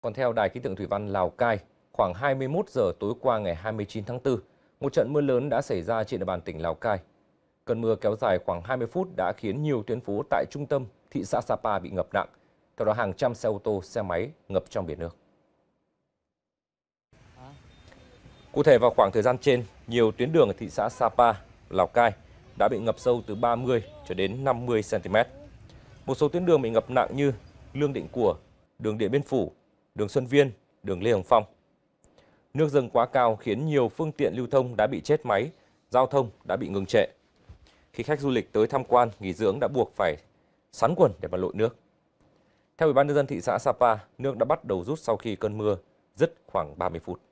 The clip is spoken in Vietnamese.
Còn theo Đài khí tượng thủy văn Lào Cai, khoảng 21 giờ tối qua ngày 29 tháng 4, một trận mưa lớn đã xảy ra trên địa bàn tỉnh Lào Cai. Cơn mưa kéo dài khoảng 20 phút đã khiến nhiều tuyến phố tại trung tâm thị xã Sapa bị ngập nặng, theo đó hàng trăm xe ô tô, xe máy ngập trong biển nước. Cụ thể vào khoảng thời gian trên, nhiều tuyến đường ở thị xã Sapa, Lào Cai đã bị ngập sâu từ 30 cho đến 50 cm. Một số tuyến đường bị ngập nặng như Lương Định Của, đường Điện Biên Phủ, đường Xuân Viên, đường Lê Hồng Phong. Nước dâng quá cao khiến nhiều phương tiện lưu thông đã bị chết máy, giao thông đã bị ngừng trệ. Khi khách du lịch tới tham quan, nghỉ dưỡng đã buộc phải sắn quần để mà lội nước. Theo Ủy ban nhân dân thị xã Sapa, nước đã bắt đầu rút sau khi cơn mưa dứt khoảng 30 phút.